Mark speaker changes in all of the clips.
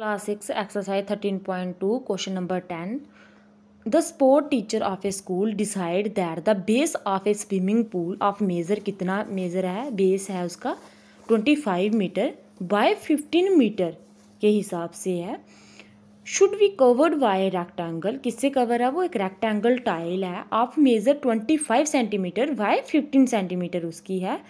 Speaker 1: class six exercise thirteen point two question number ten the sport teacher of a school decide that the base of a swimming pool of measure कितना measure है base है उसका twenty five metre by fifteen metre के हिसाब से है should be covered by rectangle किससे cover है वो एक रेक्टेंगल टाइल है of measure twenty five centimetre by fifteen centimetre उसकी है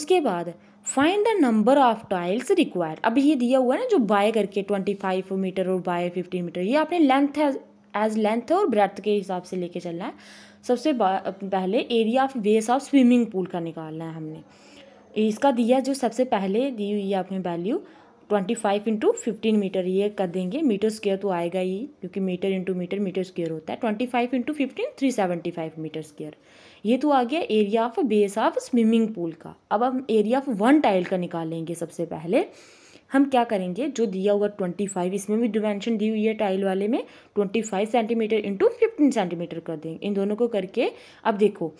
Speaker 1: उसके बाद find the number of tiles require अब ये दिया हुआ है ना जो बाय करके ट्वेंटी फाइव मीटर और बाय फिफ्टीन मीटर ये आपने लेंथ है एज लेंथ और ब्रेथ के हिसाब से लेके चलना है सबसे पहले area of base of swimming pool का निकालना है हमने इसका दिया जो सबसे पहले दी हुई है आपने value twenty five into fifteen metre ये कर देंगे मीटर स्क्वेयर तो आएगा ही क्योंकि metre into metre metre square होता है twenty five into fifteen three seventy five metre square ये तो आ गया area of base of swimming pool का अब हम एरिया ऑफ वन टाइल का निकालेंगे सबसे पहले हम क्या करेंगे जो दिया हुआ ट्वेंटी फाइव इसमें भी डिमेंशन दी हुई है टाइल वाले में twenty five centimetre into fifteen centimetre कर देंगे इन दोनों को करके अब देखो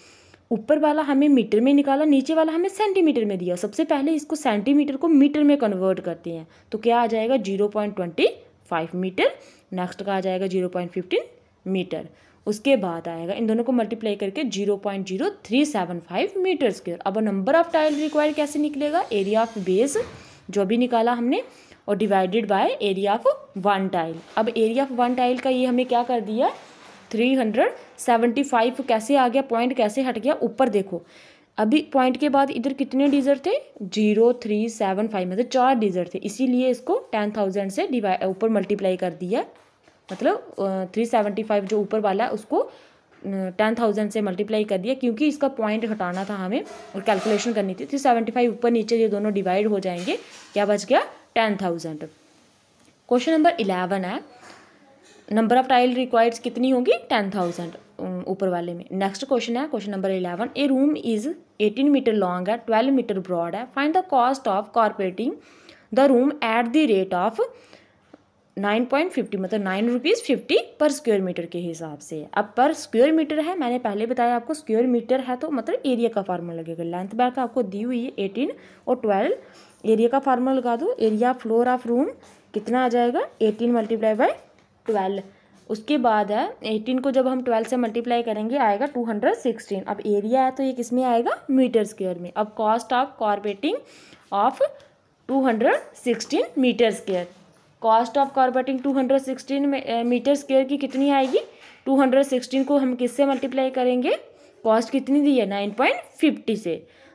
Speaker 1: ऊपर वाला हमें मीटर में निकाला नीचे वाला हमें सेंटीमीटर में दिया सबसे पहले इसको सेंटीमीटर को मीटर में कन्वर्ट करते हैं तो क्या आ जाएगा zero point twenty five metre next का आ जाएगा जीरो पॉइंट फिफ्टीन मीटर उसके बाद आएगा इन दोनों को मल्टीप्लाई करके zero point zero three seven five metre square अब नंबर ऑफ टाइल रिक्वायर कैसे निकलेगा एरिया ऑफ बेस जो भी निकाला हमने और divided by area of one tile अब एरिया ऑफ वन टाइल का ये हमें क्या कर दिया थ्री हंड्रेड सेवेंटी फाइव कैसे आ गया पॉइंट कैसे हट गया ऊपर देखो अभी पॉइंट के बाद इधर कितने डीजर थे जीरो थ्री सेवन फाइव मतलब चार डीजर थे इसीलिए इसको टेन थाउजेंड से डिवाइड ऊपर मल्टीप्लाई कर दिया मतलब थ्री सेवेंटी फाइव जो ऊपर वाला है उसको टेन थाउजेंड से मल्टीप्लाई कर दिया क्योंकि इसका पॉइंट हटाना था हमें और कैलकुलेशन करनी थी थ्री सेवेंटी फाइव ऊपर नीचे ये दोनों डिवाइड हो जाएंगे क्या बच गया ten thousand question number eleven है नंबर ऑफ टाइल रिक्वायर्ड कितनी होगी टेन थाउजेंड ऊपर वाले में नेक्स्ट क्वेश्चन है question number eleven a room is eighteen metre long है ट्वेल्व मीटर ब्रॉड है find the cost of carpeting the room at the rate of nine point fifty मतलब nine rupees fifty per square metre के हिसाब से अब पर square metre है मैंने पहले बताया आपको स्क्वायर मीटर है तो मतलब एरिया का फार्मूला लगेगा लेंथ बैक आपको दी हुई है एटीन और ट्वेल्व एरिया का फार्मूला लगा दो एरिया फ्लोर ऑफ रूम कितना आ जाएगा एटीन मल्टीप्लाई बाई ट्वेल्व उसके बाद है एटीन को जब हम ट्वेल्व से मल्टीप्लाई करेंगे आएगा टू हंड्रेड सिक्सटीन अब एरिया है तो ये किस में आएगा मीटर स्क्वेयर में अब cost of carpeting of two hundred sixteen metre square cost of carpeting two hundred sixteen metre square की कितनी आएगी टू हंड्रेड सिक्सटीन को हम किससे मल्टीप्लाई करेंगे कॉस्ट कितनी दी है नाइन पॉइंट फिफ्टी से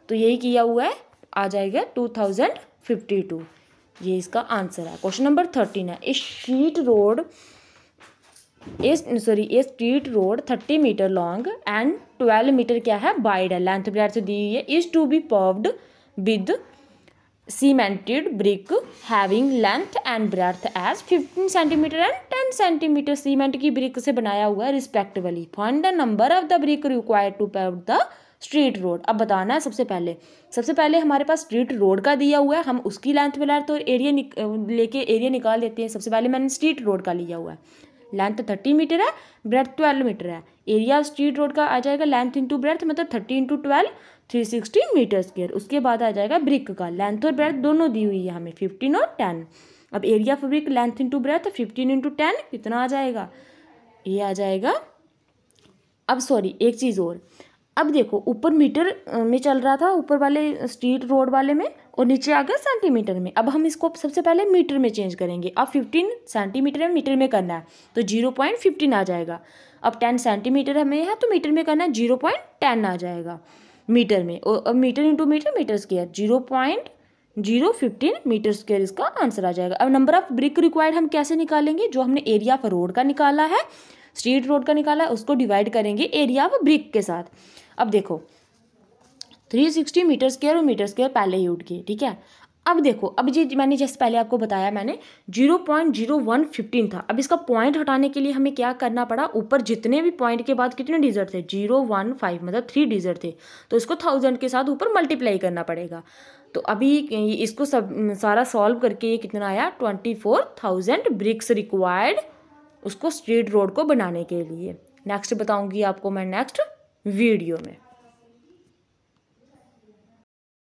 Speaker 1: तो यही किया हुआ है आ जाएगा टू थाउजेंड फिफ्टी टू ये इसका आंसर है क्वेश्चन नंबर थर्टीन है a street road a sorry a street road thirty metre long and twelve metre क्या है वाइड है लेंथ ब्रैड से दी हुई है is to be paved with cemented brick having length and breadth as 15 centimeter and 10 centimeter cement की brick से बनाया हुआ है respectively find the number of the brick required to pave the street road अब बताना है सबसे पहले सबसे पहले हमारे पास स्ट्रीट रोड का दिया हुआ है हम उसकी लेंथ में तो एरिया निक लेके एरिया निकाल देते हैं सबसे पहले मैंने स्ट्रीट रोड का लिया हुआ है लेंथ थर्टी मीटर है ब्रेथ ट्वेल्व मीटर है एरिया स्ट्रीट रोड का आ जाएगा लेंथ इंटू ब्रेथ मतलब thirty into twelve three sixty metre square उसके बाद आ जाएगा ब्रिक का लेंथ और ब्रेथ दोनों दी हुई है हमें फिफ्टीन और टेन अब area of brick length into breadth fifteen into ten कितना आ जाएगा ये आ जाएगा अब सॉरी एक चीज़ और अब देखो ऊपर मीटर में चल रहा था ऊपर वाले स्ट्रीट रोड वाले में और नीचे आ गया सेंटीमीटर में अब हम इसको सबसे पहले मीटर में चेंज करेंगे अब फिफ्टीन सेंटीमीटर में मीटर में करना है तो जीरो पॉइंट फिफ्टीन आ जाएगा अब टेन सेंटीमीटर हमें है तो मीटर में करना है जीरो पॉइंट टेन आ जाएगा मीटर में और अब metre into metre metre square zero point zero fifteen metre square इसका आंसर आ जाएगा अब नंबर ऑफ ब्रिक रिक्वायर्ड हम कैसे निकालेंगे जो हमने एरिया ऑफ रोड का निकाला है स्ट्रीट रोड का निकाला है उसको डिवाइड करेंगे एरिया ऑफ ब्रिक के साथ अब देखो थ्री सिक्सटी मीटर स्केयर और मीटर स्केयर पहले ही उठ गए ठीक है अब देखो अब जी मैंने जैसे पहले आपको बताया मैंने zero point zero one fifteen था अब इसका पॉइंट हटाने के लिए हमें क्या करना पड़ा ऊपर जितने भी पॉइंट के बाद कितने डिजिट थे जीरो वन फाइव मतलब थ्री डिजिट थे तो इसको थाउजेंड के साथ ऊपर मल्टीप्लाई करना पड़ेगा तो अभी इसको सब सारा सॉल्व करके ये कितना आया twenty four thousand bricks required उसको स्ट्रीट रोड को बनाने के लिए नेक्स्ट बताऊँगी आपको मैं नेक्स्ट वीडियो में